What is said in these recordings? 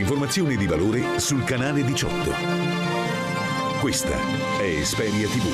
Informazioni di valore sul canale 18. Questa è Esperia TV.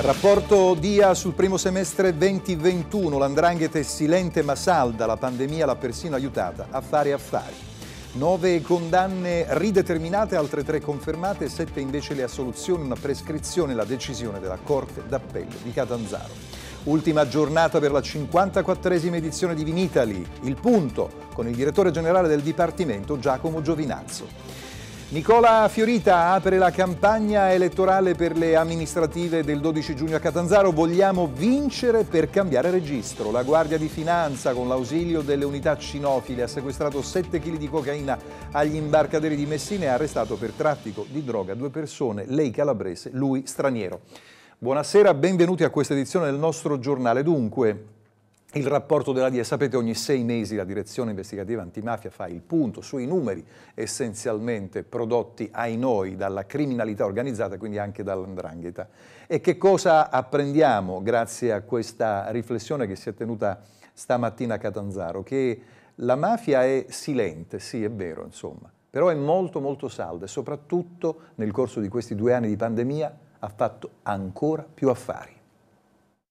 Rapporto DIA sul primo semestre 2021, l'andrangheta è silente ma salda, la pandemia l'ha persino aiutata a fare affari. 9 condanne rideterminate, altre 3 confermate, 7 invece le assoluzioni, una prescrizione, la decisione della Corte d'Appello di Catanzaro. Ultima giornata per la 54esima edizione di Vinitali, il punto, con il direttore generale del Dipartimento Giacomo Giovinazzo. Nicola Fiorita apre la campagna elettorale per le amministrative del 12 giugno a Catanzaro. Vogliamo vincere per cambiare registro. La Guardia di Finanza, con l'ausilio delle unità cinofile, ha sequestrato 7 kg di cocaina agli imbarcaderi di Messina e ha arrestato per traffico di droga due persone, lei calabrese, lui straniero. Buonasera, benvenuti a questa edizione del nostro giornale. Dunque, il rapporto della DIA, sapete ogni sei mesi la direzione investigativa antimafia fa il punto sui numeri essenzialmente prodotti ai noi dalla criminalità organizzata, quindi anche dall'andrangheta. E che cosa apprendiamo grazie a questa riflessione che si è tenuta stamattina a Catanzaro? Che la mafia è silente, sì è vero insomma, però è molto molto salda e soprattutto nel corso di questi due anni di pandemia ha fatto ancora più affari.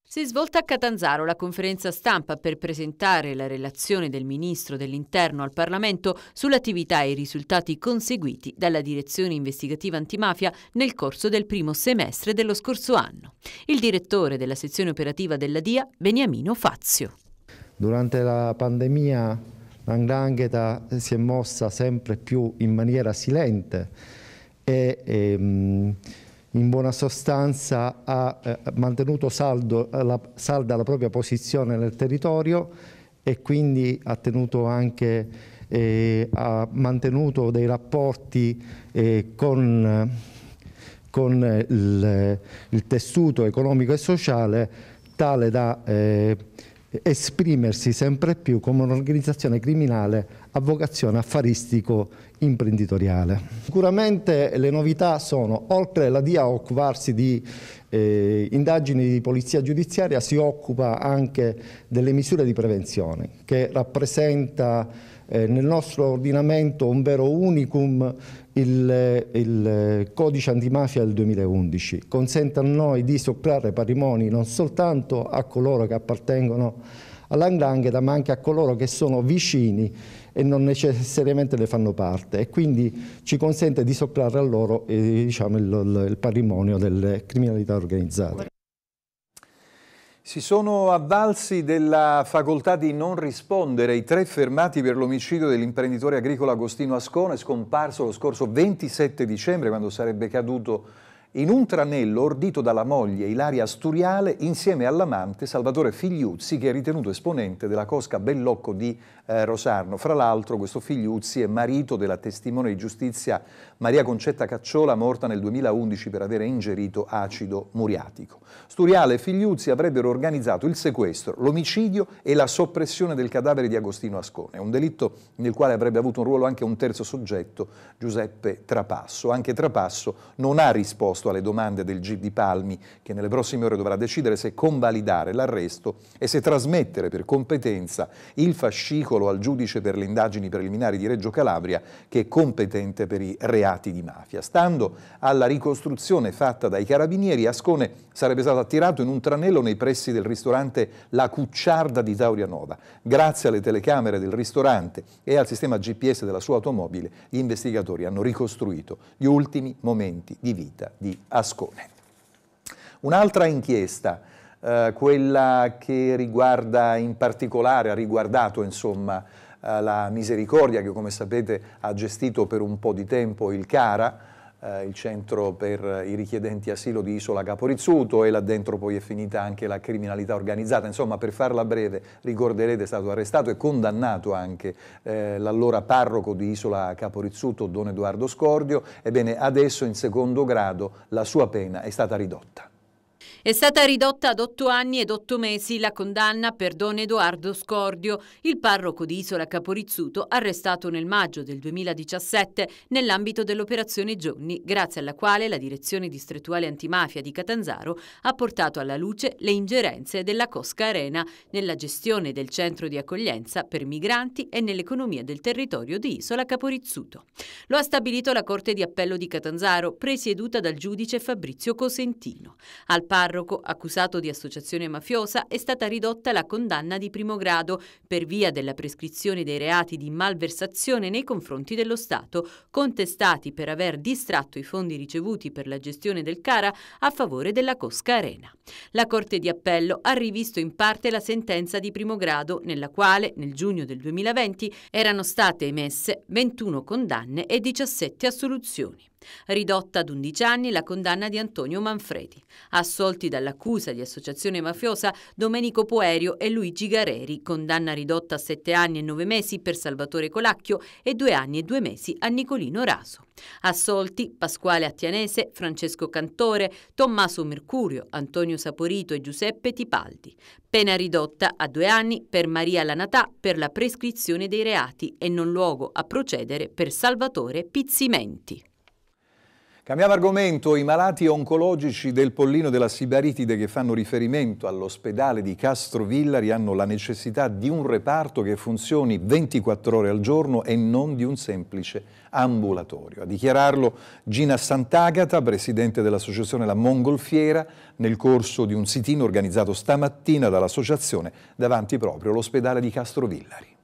Si è svolta a Catanzaro la conferenza stampa per presentare la relazione del Ministro dell'Interno al Parlamento sull'attività e i risultati conseguiti dalla Direzione Investigativa Antimafia nel corso del primo semestre dello scorso anno. Il direttore della sezione operativa della DIA, Beniamino Fazio. Durante la pandemia l'Andrangheta si è mossa sempre più in maniera silente e... e ehm, in buona sostanza ha eh, mantenuto saldo, eh, la, salda la propria posizione nel territorio e quindi ha, anche, eh, ha mantenuto dei rapporti eh, con, con eh, il, il, tessuto economico e sociale tale da eh, esprimersi sempre più come un'organizzazione criminale a vocazione affaristico-imprenditoriale. Sicuramente le novità sono, oltre la DIA a occuparsi di eh, indagini di polizia giudiziaria, si occupa anche delle misure di prevenzione, che rappresenta eh, nel nostro ordinamento un vero unicum il, il, eh, codice antimafia del 2011 consente a noi di sottrarre patrimoni non soltanto a coloro che appartengono all'angrangheta ma anche a coloro che sono vicini e non necessariamente ne fanno parte e quindi ci consente di sottrarre a loro eh, diciamo, il, il patrimonio delle criminalità organizzate. Si sono avvalsi della facoltà di non rispondere i tre fermati per l'omicidio dell'imprenditore agricolo Agostino Ascone, scomparso lo scorso 27 dicembre quando sarebbe caduto in un tranello ordito dalla moglie Ilaria Asturiale insieme all'amante Salvatore Figliuzzi che è ritenuto esponente della cosca Bellocco di eh, Rosarno. Fra l'altro questo Figliuzzi è marito della testimone di giustizia Maria Concetta Cacciola morta nel 2011 per avere ingerito acido muriatico. Sturiale e Figliuzzi avrebbero organizzato il sequestro, l'omicidio e la soppressione del cadavere di Agostino Ascone, un delitto nel quale avrebbe avuto un ruolo anche un terzo soggetto, Giuseppe Trapasso. Anche Trapasso non ha risposto alle domande del G di Palmi, che nelle prossime ore dovrà decidere se convalidare l'arresto e se trasmettere per competenza il fascicolo al giudice per le indagini preliminari di Reggio Calabria, che è competente per i reati reati di mafia. Stando alla ricostruzione fatta dai carabinieri, Ascone sarebbe stato attirato in un tranello nei pressi del ristorante La Cucciarda di Taurianova. Grazie alle telecamere del ristorante e al sistema GPS della sua automobile, gli investigatori hanno ricostruito gli ultimi momenti di vita di Ascone. Un'altra inchiesta Uh, quella che riguarda in particolare, ha riguardato insomma eh, la Misericordia che come sapete ha gestito per un po' di tempo il CARA, eh, il centro per i richiedenti asilo di Isola Caporizzuto e là dentro poi è finita anche la criminalità organizzata. Insomma, per farla breve, ricorderete, è stato arrestato e condannato anche eh, l'allora parroco di Isola Caporizzuto, Don Edoardo Scordio. Ebbene, adesso in secondo grado la sua pena è stata ridotta. È stata ridotta ad otto anni ed otto mesi la condanna per Don Edoardo Scordio, il parroco di Isola Caporizzuto, arrestato nel maggio del 2017 nell'ambito dell'operazione Giorni, grazie alla quale la direzione distrettuale antimafia di Catanzaro ha portato alla luce le ingerenze della Cosca Arena nella gestione del centro di accoglienza per migranti e nell'economia del territorio di Isola Caporizzuto. Lo ha stabilito la Corte di Appello di Catanzaro, presieduta dal giudice Fabrizio Cosentino. Al parroco parroco, accusato di associazione mafiosa, è stata ridotta la condanna di primo grado per via della prescrizione dei reati di malversazione nei confronti dello Stato, contestati per aver distratto i fondi ricevuti per la gestione del Cara a favore della Cosca Arena. La Corte di Appello ha rivisto in parte la sentenza di primo grado, nella quale, nel giugno del 2020, erano state emesse 21 condanne e 17 assoluzioni. Ridotta ad 11 anni la condanna di Antonio Manfredi, assolti dall'accusa di associazione mafiosa Domenico Poerio e Luigi Gareri, condanna ridotta a 7 anni e 9 mesi per Salvatore Colacchio e 2 anni e 2 mesi a Nicolino Raso. Assolti Pasquale Attianese, Francesco Cantore, Tommaso Mercurio, Antonio Saporito e Giuseppe Tipaldi. Pena ridotta a 2 anni per Maria Lanatà per la prescrizione dei reati e non luogo a procedere per Salvatore Pizzimenti. Cambiamo argomento, i malati oncologici del pollino della Sibaritide che fanno riferimento all'ospedale di Castro Villari hanno la necessità di un reparto che funzioni 24 ore al giorno e non di un semplice ambulatorio. A dichiararlo Gina Sant'Agata, presidente dell'associazione La Mongolfiera, nel corso di un sit-in organizzato stamattina dall'associazione davanti proprio all'ospedale di Castro Villari.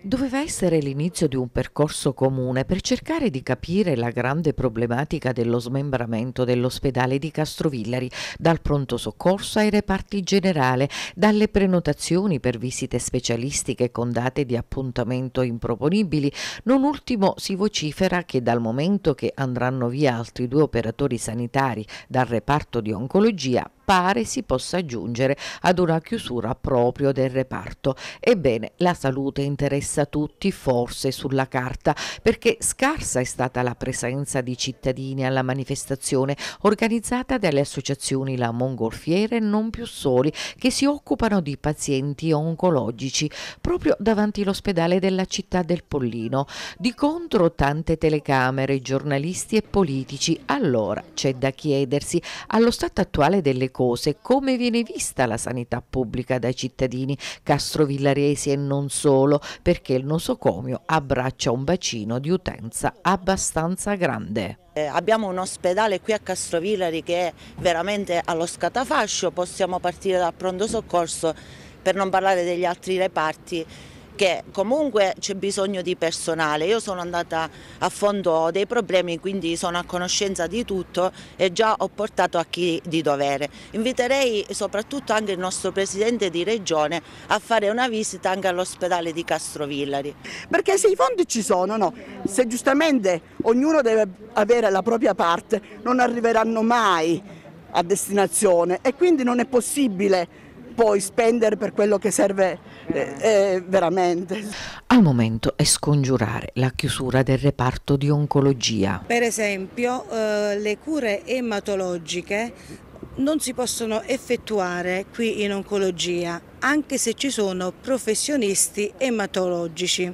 Doveva essere l'inizio di un percorso comune per cercare di capire la grande problematica dello smembramento dell'ospedale di Castrovillari, dal pronto soccorso ai reparti generale, dalle prenotazioni per visite specialistiche con date di appuntamento improponibili. Non ultimo si vocifera che dal momento che andranno via altri due operatori sanitari dal reparto di oncologia, pare si possa giungere ad una chiusura proprio del reparto. Ebbene, la salute interessa tutti, forse sulla carta, perché scarsa è stata la presenza di cittadini alla manifestazione organizzata dalle associazioni La Mongolfiere Non Più Soli, che si occupano di pazienti oncologici, proprio davanti all'ospedale della città del Pollino. Di contro tante telecamere, giornalisti e politici. Allora c'è da chiedersi, allo stato attuale delle comunità, cose, come viene vista la sanità pubblica dai cittadini castrovillaresi e non solo, perché il nosocomio abbraccia un bacino di utenza abbastanza grande. Eh, abbiamo un ospedale qui a Castrovillari che è veramente allo scatafascio, possiamo partire dal pronto soccorso per non parlare degli altri reparti perché comunque c'è bisogno di personale. Io sono andata a fondo dei problemi, quindi sono a conoscenza di tutto e già ho portato a chi di dovere. Inviterei soprattutto anche il nostro presidente di regione a fare una visita anche all'ospedale di Castrovillari. Perché se i fondi ci sono, no? se giustamente ognuno deve avere la propria parte, non arriveranno mai a destinazione e quindi non è possibile poi spendere per quello che serve eh, eh, veramente. Al momento è scongiurare la chiusura del reparto di oncologia. Per esempio eh, le cure ematologiche non si possono effettuare qui in oncologia anche se ci sono professionisti ematologici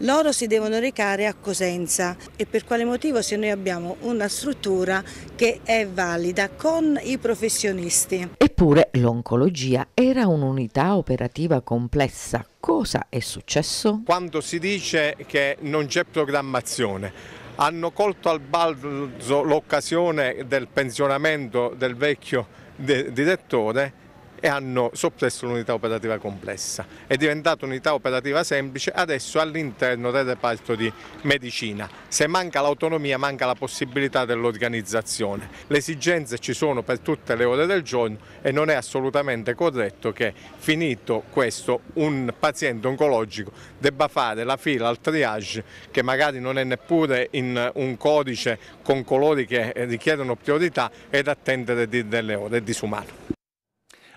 loro si devono recare a Cosenza e per quale motivo se noi abbiamo una struttura che è valida con i professionisti. Eppure l'oncologia era un'unità operativa complessa. Cosa è successo? Quando si dice che non c'è programmazione, hanno colto al balzo l'occasione del pensionamento del vecchio direttore e hanno soppresso l'unità operativa complessa. È diventata un'unità operativa semplice adesso all'interno del reparto di medicina. Se manca l'autonomia manca la possibilità dell'organizzazione. Le esigenze ci sono per tutte le ore del giorno e non è assolutamente corretto che finito questo un paziente oncologico debba fare la fila al triage che magari non è neppure in un codice con colori che richiedono priorità ed attendere delle ore, è disumano.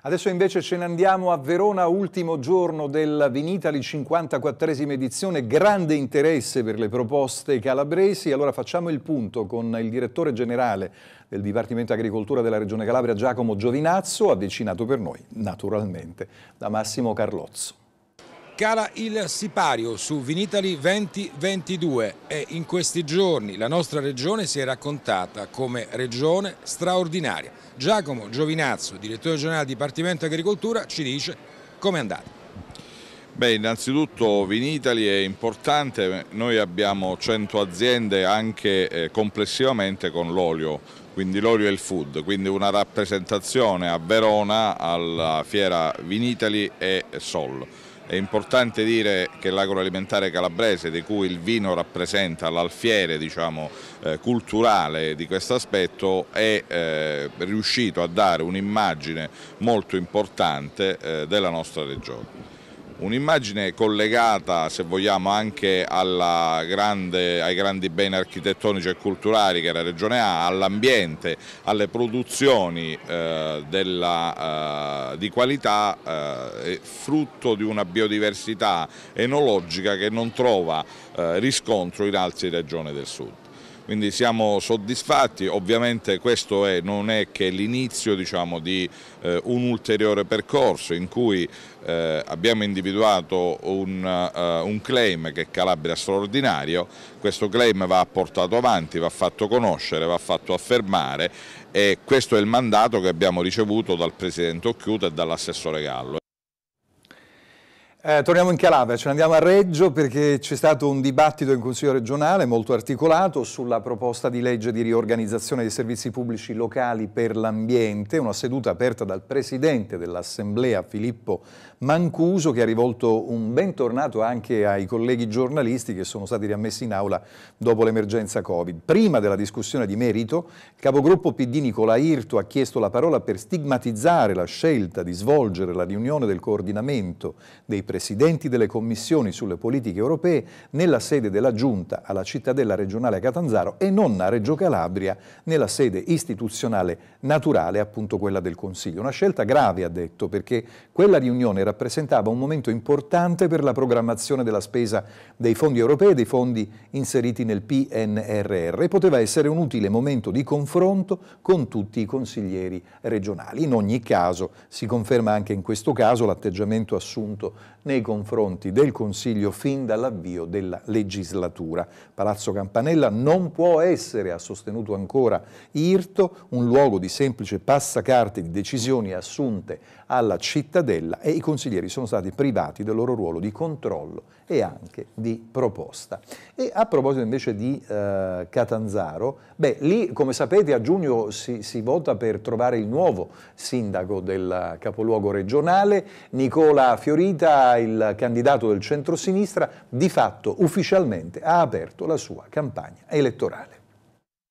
Adesso invece ce ne andiamo a Verona, ultimo giorno della Vinitali 54esima edizione, grande interesse per le proposte calabresi. Allora facciamo il punto con il direttore generale del Dipartimento Agricoltura della Regione Calabria, Giacomo Giovinazzo, avvicinato per noi, naturalmente, da Massimo Carlozzo. Cala il sipario su Vinitali 2022 e in questi giorni la nostra regione si è raccontata come regione straordinaria. Giacomo Giovinazzo, direttore generale del Dipartimento Agricoltura, ci dice come è andata. Beh, innanzitutto Vinitali è importante, noi abbiamo 100 aziende anche eh, complessivamente con l'olio, quindi l'olio e il food, quindi una rappresentazione a Verona alla fiera Vinitali e Sol. È importante dire che l'agroalimentare calabrese, di cui il vino rappresenta l'alfiere diciamo, eh, culturale di questo aspetto, è eh, riuscito a dare un'immagine molto importante eh, della nostra regione. Un'immagine collegata, se vogliamo, anche grande, ai grandi beni architettonici e culturali che la Regione ha, all'ambiente, alle produzioni eh, della, eh, di qualità, eh, frutto di una biodiversità enologica che non trova eh, riscontro in altre regioni del sud quindi siamo soddisfatti, ovviamente questo è, non è che l'inizio diciamo, di eh, un ulteriore percorso in cui eh, abbiamo individuato un, uh, un, claim che è Calabria straordinario, questo claim va portato avanti, va fatto conoscere, va fatto affermare e questo è il mandato che abbiamo ricevuto dal Presidente Occhiuto e dall'assessore Gallo. Eh, torniamo in Calabria, ce ne andiamo a Reggio perché c'è stato un dibattito in Consiglio regionale molto articolato sulla proposta di legge di riorganizzazione dei servizi pubblici locali per l'ambiente, una seduta aperta dal Presidente dell'Assemblea Filippo Mancuso che ha rivolto un bentornato anche ai colleghi giornalisti che sono stati riammessi in aula dopo l'emergenza Covid. Prima della discussione di merito, il capogruppo PD Nicola Irto ha chiesto la parola per stigmatizzare la scelta di svolgere la riunione del coordinamento dei Presidenti delle Commissioni sulle politiche europee nella sede della Giunta alla cittadella regionale Catanzaro e non a Reggio Calabria nella sede istituzionale naturale, appunto quella del Consiglio. Una scelta grave, ha detto, perché quella riunione rappresentava un momento importante per la programmazione della spesa dei fondi europei e dei fondi inseriti nel PNRR e poteva essere un utile momento di confronto con tutti i consiglieri regionali. In ogni caso si conferma anche in questo caso l'atteggiamento assunto nei confronti del Consiglio fin dall'avvio della legislatura. Palazzo Campanella non può essere, ha sostenuto ancora Irto, un luogo di semplice passacarte di decisioni assunte alla cittadella e i consiglieri sono stati privati del loro ruolo di controllo e anche di proposta. E a proposito invece di eh, Catanzaro, beh, lì come sapete a giugno si, si vota per trovare il nuovo sindaco del capoluogo regionale, Nicola Fiorita, il candidato del centro-sinistra, di fatto ufficialmente ha aperto la sua campagna elettorale.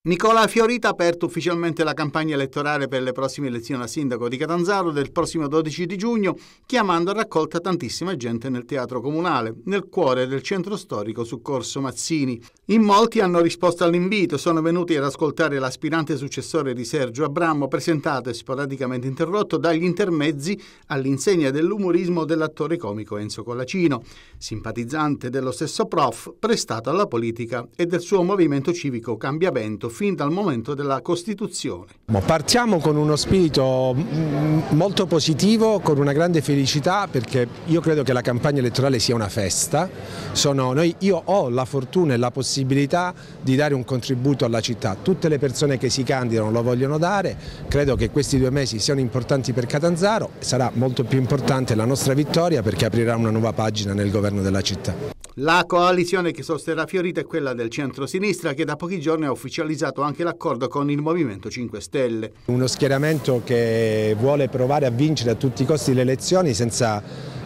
Nicola Fiorita ha aperto ufficialmente la campagna elettorale per le prossime elezioni a sindaco di Catanzaro del prossimo 12 di giugno, chiamando a raccolta tantissima gente nel teatro comunale, nel cuore del centro storico su Corso Mazzini. In molti hanno risposto all'invito, sono venuti ad ascoltare l'aspirante successore di Sergio Abramo, presentato e sporadicamente interrotto dagli intermezzi all'insegna dell'umorismo dell'attore comico Enzo Collacino, simpatizzante dello stesso prof, prestato alla politica e del suo movimento civico Cambiamento fin dal momento della Costituzione. Partiamo con uno spirito molto positivo, con una grande felicità perché io credo che la campagna elettorale sia una festa. Sono, noi, io ho la fortuna e la possibilità di dare un contributo alla città. Tutte le persone che si candidano lo vogliono dare, credo che questi due mesi siano importanti per Catanzaro, sarà molto più importante la nostra vittoria perché aprirà una nuova pagina nel governo della città. La coalizione che sosterrà Fiorita è quella del centro-sinistra che da pochi giorni ha ufficializzato concretizzato anche l'accordo con il Movimento 5 Stelle. Uno schieramento che vuole provare a vincere a tutti i costi le elezioni senza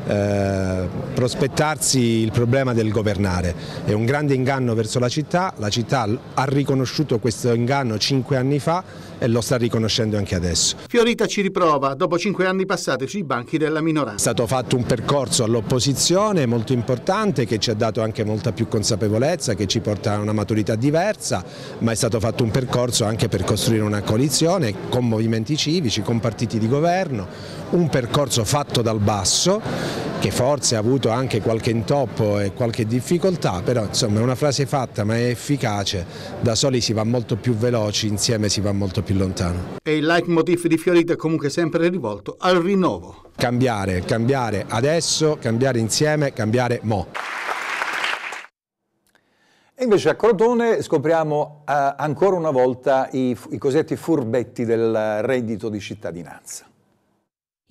eh, prospettarsi il problema del governare. È un grande inganno verso la città, la città ha riconosciuto questo inganno cinque anni fa e lo sta riconoscendo anche adesso. Fiorita ci riprova dopo cinque anni passati sui banchi della minoranza. È stato fatto un percorso all'opposizione molto importante che ci ha dato anche molta più consapevolezza, che ci porta a una maturità diversa, ma è stato fatto un percorso anche per costruire una coalizione con movimenti civici, con partiti di governo, un percorso fatto dal basso che forse ha avuto anche qualche intoppo e qualche difficoltà, però insomma è una frase fatta ma è efficace, da soli si va molto più veloci, insieme si va molto più lontano. E il leitmotiv di Fiorita è comunque sempre rivolto al rinnovo. Cambiare, cambiare adesso, cambiare insieme, cambiare mo'. E invece a Crotone scopriamo eh, ancora una volta i, i cosiddetti furbetti del reddito di cittadinanza.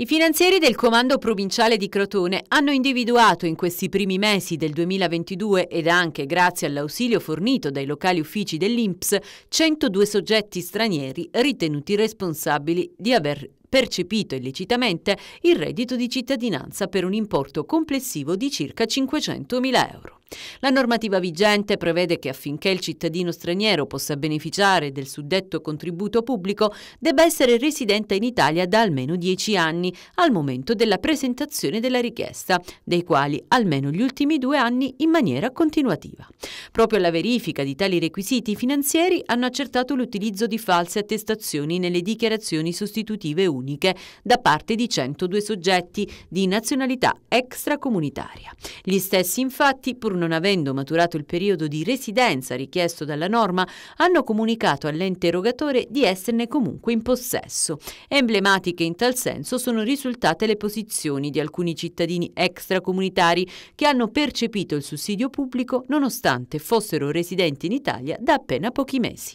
I finanzieri del Comando Provinciale di Crotone hanno individuato in questi primi mesi del 2022 ed anche grazie all'ausilio fornito dai locali uffici dell'INPS 102 soggetti stranieri ritenuti responsabili di aver percepito illecitamente il reddito di cittadinanza per un importo complessivo di circa 500.000 euro. La normativa vigente prevede che affinché il cittadino straniero possa beneficiare del suddetto contributo pubblico debba essere residente in Italia da almeno 10 anni al momento della presentazione della richiesta, dei quali almeno gli ultimi due anni in maniera continuativa. Proprio alla verifica di tali requisiti i finanzieri hanno accertato l'utilizzo di false attestazioni nelle dichiarazioni sostitutive uniche da parte di 102 soggetti di nazionalità extracomunitaria. Gli stessi infatti, pur non non avendo maturato il periodo di residenza richiesto dalla norma, hanno comunicato all'ente erogatore di esserne comunque in possesso. Emblematiche in tal senso sono risultate le posizioni di alcuni cittadini extracomunitari che hanno percepito il sussidio pubblico nonostante fossero residenti in Italia da appena pochi mesi.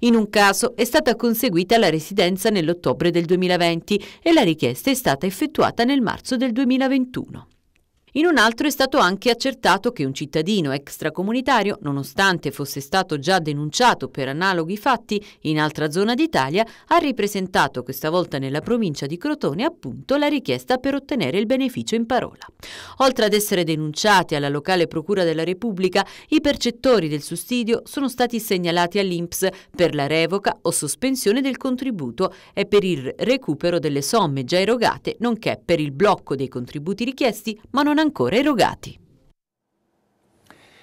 In un caso è stata conseguita la residenza nell'ottobre del 2020 e la richiesta è stata effettuata nel marzo del 2021. In un altro è stato anche accertato che un cittadino extracomunitario, nonostante fosse stato già denunciato per analoghi fatti in altra zona d'Italia, ha ripresentato questa volta nella provincia di Crotone appunto la richiesta per ottenere il beneficio in parola. Oltre ad essere denunciati alla locale Procura della Repubblica, i percettori del sussidio sono stati segnalati all'INPS per la revoca o sospensione del contributo e per il recupero delle somme già erogate, nonché per il blocco dei contributi richiesti ma non non ancora erogati.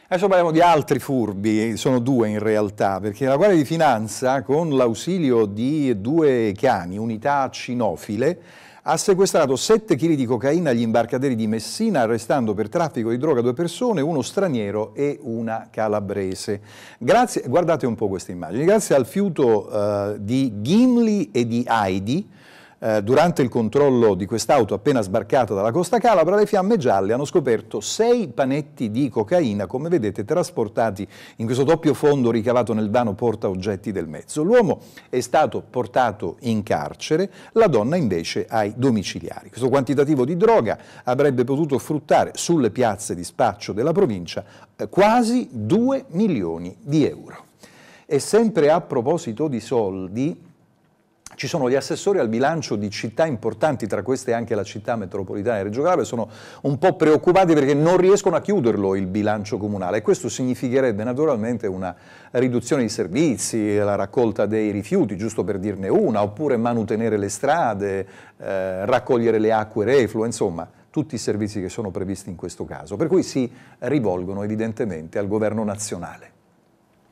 Adesso parliamo di altri furbi, sono due in realtà, perché la Guardia di Finanza con l'ausilio di due cani, unità cinofile, ha sequestrato 7 kg di cocaina agli imbarcaderi di Messina, arrestando per traffico di droga due persone, uno straniero e una calabrese. Grazie, guardate un po' queste immagini, grazie al fiuto eh, di Gimli e di Heidi, eh, durante il controllo di quest'auto appena sbarcata dalla costa Calabra, le fiamme gialle hanno scoperto sei panetti di cocaina, come vedete, trasportati in questo doppio fondo ricavato nel vano porta oggetti del mezzo. L'uomo è stato portato in carcere, la donna invece ai domiciliari. Questo quantitativo di droga avrebbe potuto fruttare sulle piazze di spaccio della provincia eh, quasi 2 milioni di euro. E sempre a proposito di soldi, ci sono gli assessori al bilancio di città importanti, tra queste anche la città metropolitana di Reggio Calabria, sono un po' preoccupati perché non riescono a chiuderlo il bilancio comunale questo significherebbe naturalmente una riduzione di servizi, la raccolta dei rifiuti, giusto per dirne una, oppure manutenere le strade, eh, raccogliere le acque reflue, insomma tutti i servizi che sono previsti in questo caso, per cui si rivolgono evidentemente al governo nazionale.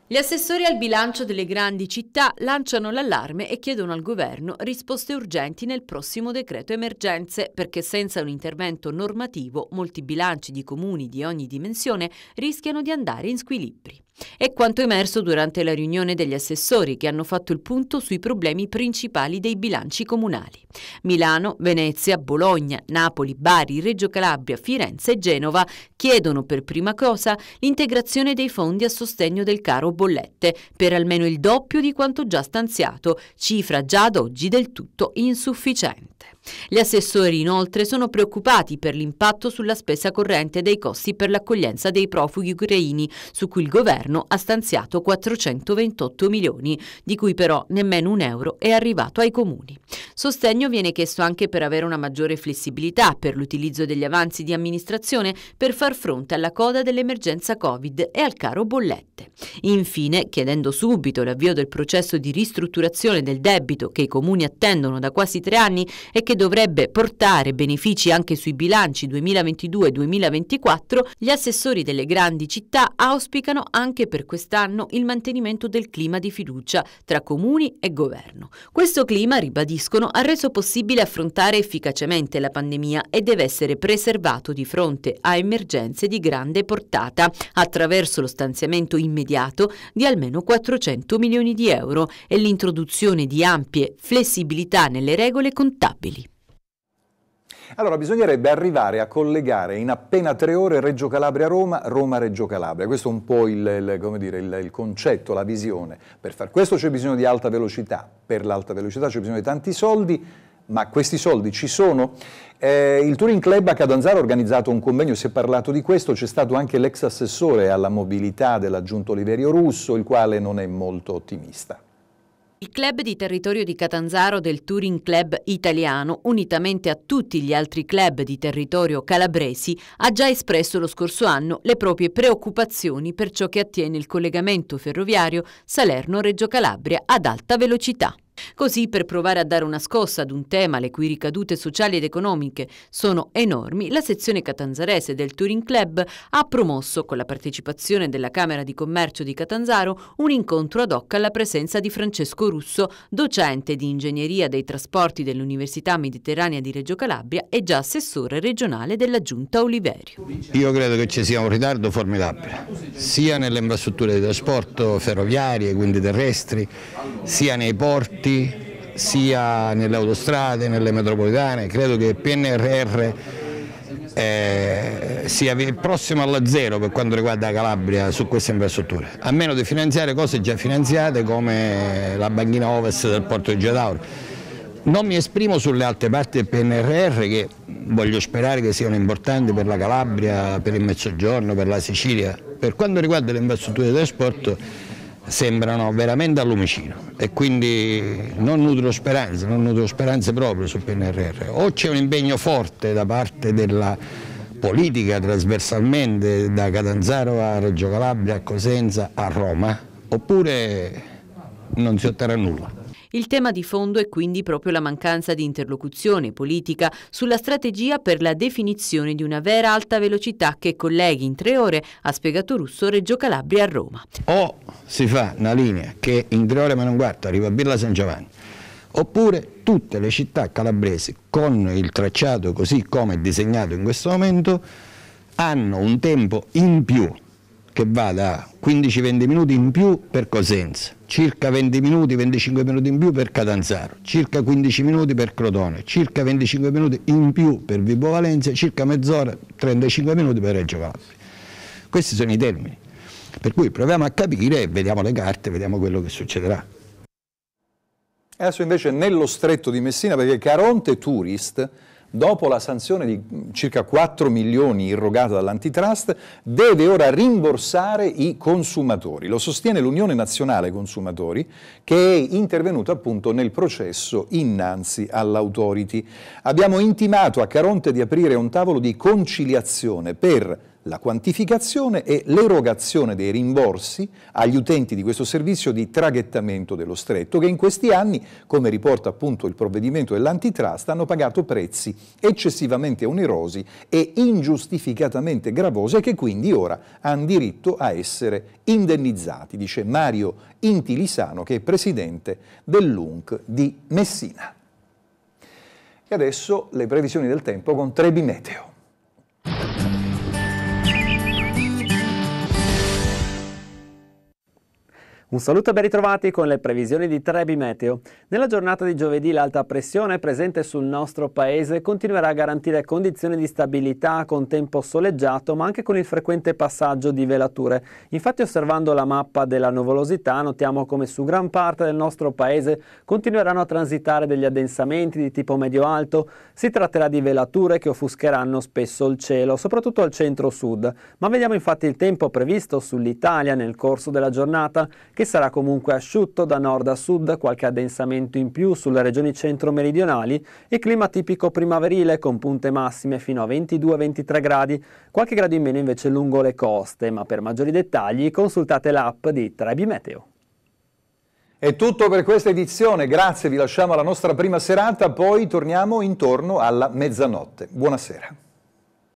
Gli assessori al bilancio delle grandi città lanciano l'allarme e chiedono al governo risposte urgenti nel prossimo decreto emergenze, perché senza un intervento normativo molti bilanci di comuni di ogni dimensione rischiano di andare in squilibri. È quanto emerso durante la riunione degli assessori che hanno fatto il punto sui problemi principali dei bilanci comunali. Milano, Venezia, Bologna, Napoli, Bari, Reggio Calabria, Firenze e Genova chiedono per prima cosa l'integrazione dei fondi a sostegno del caro bollette per almeno il doppio di quanto già stanziato, cifra già ad oggi del tutto insufficiente. Gli assessori inoltre sono preoccupati per l'impatto sulla spesa corrente dei costi per l'accoglienza dei profughi ucraini, su cui il governo ha stanziato 428 milioni, di cui però nemmeno un euro è arrivato ai comuni. Sostegno viene chiesto anche per avere una maggiore flessibilità per l'utilizzo degli avanzi di amministrazione per far fronte alla coda dell'emergenza Covid e al caro bollette. Infine, chiedendo subito l'avvio del processo di ristrutturazione del debito che i comuni attendono da quasi tre anni e che che dovrebbe portare benefici anche sui bilanci 2022-2024, gli assessori delle grandi città auspicano anche per quest'anno il mantenimento del clima di fiducia tra comuni e governo. Questo clima, ribadiscono, ha reso possibile affrontare efficacemente la pandemia e deve essere preservato di fronte a emergenze di grande portata attraverso lo stanziamento immediato di almeno 400 milioni di euro e l'introduzione di ampie flessibilità nelle regole contabili. Allora bisognerebbe arrivare a collegare in appena tre ore Reggio Calabria-Roma, Roma-Reggio Calabria. Questo è un po' il, il, dire, il, il concetto, la visione. Per far questo c'è bisogno di alta velocità, per l'alta velocità c'è bisogno di tanti soldi, ma questi soldi ci sono? Eh, il Touring Club a Cadanzaro ha organizzato un convegno, si è parlato di questo, c'è stato anche l'ex assessore alla mobilità dell'aggiunto Oliverio Russo, il quale non è molto ottimista. Il club di territorio di Catanzaro del Touring Club italiano, unitamente a tutti gli altri club di territorio calabresi, ha già espresso lo scorso anno le proprie preoccupazioni per ciò che attiene il collegamento ferroviario Salerno-Reggio Calabria ad alta velocità. Così, per provare a dare una scossa ad un tema le cui ricadute sociali ed economiche sono enormi, la sezione catanzarese del Touring Club ha promosso, con la partecipazione della Camera di Commercio di Catanzaro, un incontro ad hoc alla presenza di Francesco Russo, docente di Ingegneria dei Trasporti dell'Università Mediterranea di Reggio Calabria e già assessore regionale della Giunta Oliverio. Io credo che ci sia un ritardo formidabile, sia nelle infrastrutture di trasporto ferroviarie, quindi terrestri, sia nei porti, tutti sia nelle autostrade, nelle metropolitane, credo che PNRR eh, sia prossimo alla zero per quanto riguarda la Calabria su queste infrastrutture, a meno di finanziare cose già finanziate come la banchina ovest del porto di Giadauro. Non mi esprimo sulle altre parti del PNRR che voglio sperare che siano importanti per la Calabria, per il Mezzogiorno, per la Sicilia. Per quanto riguarda le infrastrutture di trasporto sembrano veramente al lumicino e quindi non nutro speranze, non nutro speranze proprio sul PNRR. O c'è un impegno forte da parte della politica trasversalmente da Catanzaro a Reggio Calabria, a Cosenza, a Roma, oppure non si otterrà nulla. Il tema di fondo è quindi proprio la mancanza di interlocuzione politica sulla strategia per la definizione di una vera alta velocità che colleghi in tre ore, ha spiegato Russo, Reggio Calabria a Roma. O si fa una linea che in tre ore ma non quarto arriva a Villa San Giovanni, oppure tutte le città calabresi con il tracciato così come è disegnato in questo momento hanno un tempo in più che va da 15-20 minuti in più per Cosenza, circa 20 minuti, 25 minuti in più per Catanzaro, circa 15 minuti per Crotone, circa 25 minuti in più per Vibo Valencia, circa mezz'ora, 35 minuti per Reggio Calabria. Questi sono i termini. Per cui proviamo a capire e vediamo le carte, vediamo quello che succederà. adesso invece nello stretto di Messina, perché Caronte Tourist, dopo la sanzione di circa 4 milioni irrogata dall'antitrust, deve ora rimborsare i consumatori. Lo sostiene l'Unione Nazionale Consumatori, che è intervenuta appunto nel processo innanzi all'autority. Abbiamo intimato a Caronte di aprire un tavolo di conciliazione per la quantificazione e l'erogazione dei rimborsi agli utenti di questo servizio di traghettamento dello stretto che in questi anni, come riporta appunto il provvedimento dell'antitrust, hanno pagato prezzi eccessivamente onerosi e ingiustificatamente gravosi e che quindi ora hanno diritto a essere indennizzati, dice Mario Intilisano che è presidente dell'UNC di Messina. E adesso le previsioni del tempo con Trebi Meteo. Un saluto e ben ritrovati con le previsioni di Trebi Meteo. Nella giornata di giovedì l'alta pressione presente sul nostro paese continuerà a garantire condizioni di stabilità con tempo soleggiato ma anche con il frequente passaggio di velature. Infatti osservando la mappa della nuvolosità notiamo come su gran parte del nostro paese continueranno a transitare degli addensamenti di tipo medio-alto. Si tratterà di velature che offuscheranno spesso il cielo, soprattutto al centro-sud. Ma vediamo infatti il tempo previsto sull'Italia nel corso della giornata che che sarà comunque asciutto da nord a sud, qualche addensamento in più sulle regioni centro-meridionali e clima tipico primaverile con punte massime fino a 22-23 gradi, qualche grado in meno invece lungo le coste, ma per maggiori dettagli consultate l'app di Trebi Meteo. È tutto per questa edizione, grazie, vi lasciamo alla nostra prima serata, poi torniamo intorno alla mezzanotte. Buonasera.